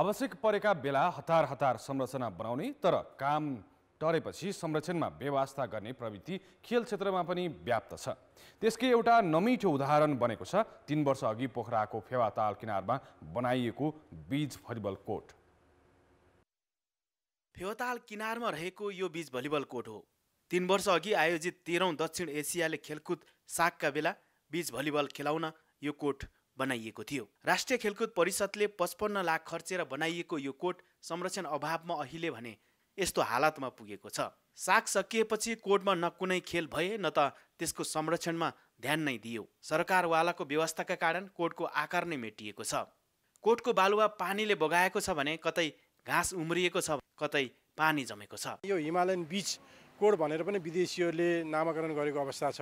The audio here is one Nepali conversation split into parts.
आवश्यक परेका बेला हतार हतार संरचना बनाउने तर काम टरेपछि संरक्षणमा व्यवस्था गर्ने प्रवृत्ति खेल क्षेत्रमा पनि व्याप्त छ त्यसकै एउटा नमिठो उदाहरण बनेको छ तिन वर्ष अघि पोखराको फेवाताल किनारमा बनाइएको बीज भलिबल कोर्ट फेवाताल किनारमा रहेको यो बीज भलिबल कोर्ट हो तिन वर्ष अघि आयोजित तेह्रौँ दक्षिण एसियाली खेलकुद सागका बेला बीज भलिबल खेलाउन यो कोर्ट बनाइएको थियो राष्ट्रिय खेलकुद परिषदले पचपन्न लाख खर्चेर बनाइएको यो कोट संरक्षण अभावमा अहिले भने यस्तो हालतमा पुगेको छ साग सकिएपछि कोर्टमा न कुनै खेल भए न त त्यसको संरक्षणमा ध्यान नै दियो सरकारवालाको व्यवस्थाका कारण कोर्टको आकार नै मेटिएको छ कोर्टको बालुवा पानीले बगाएको छ भने कतै घाँस उम्रिएको छ कतै पानी जमेको छ यो हिमालयन बिच कोड भनेर पनि विदेशीहरूले नामाकरण गरेको अवस्था छ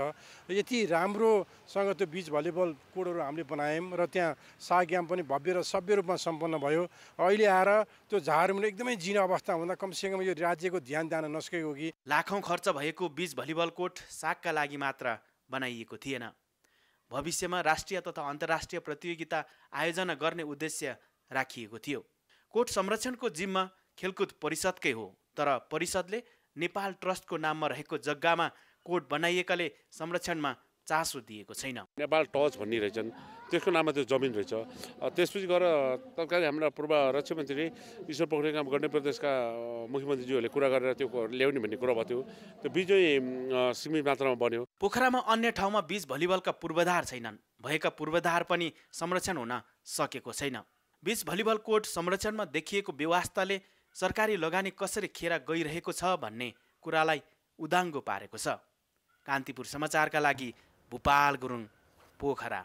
यति राम्रोसँग त्यो बिच भलिबल कोडहरू हामीले बनायौँ र त्यहाँ साग्याम पनि भव्य र सभ्य रूपमा सम्पन्न भयो अहिले आएर त्यो झारमुनि एकदमै जिने अवस्था हुँदा कमसेकम यो राज्यको ध्यान जान नसकेको कि लाखौँ खर्च भएको बिच भलिबल कोट सागका लागि मात्र बनाइएको थिएन भविष्यमा राष्ट्रिय तथा अन्तर्राष्ट्रिय प्रतियोगिता आयोजना गर्ने उद्देश्य राखिएको थियो कोट संरक्षणको जिम्मा खेलकुद परिषदकै हो तर परिषदले नेपाल ट्रस्टको नाममा रहेको जग्गामा कोर्ट बनाइएकाले संरक्षणमा चासो दिएको छैन नेपाल टच भन्ने रहेछन् त्यसको नाममा त्यो जमिन रहेछ त्यसपछि गएर तत्कालीन हाम्रा पूर्व रक्षा मन्त्रीले ईश्वर पोखरेल काम गर्ने प्रदेशका मुख्यमन्त्रीज्यूहरूले कुरा गरेर त्यो ल्याउने भन्ने कुरा भएको थियो त्यो बिजै सीमित मात्रामा बन्यो पोखरामा अन्य ठाउँमा बिच भलिबलका पूर्वाधार छैनन् भएका पूर्वाधार पनि संरक्षण हुन सकेको छैन बिच भलिबल कोर्ट संरक्षणमा देखिएको व्यवस्थाले सरकारी लगानी कसरी खेर गइरहेको छ भन्ने कुरालाई उदाङ्गो पारेको छ कान्तिपुर समाचारका लागि भूपाल गुरुङ पोखरा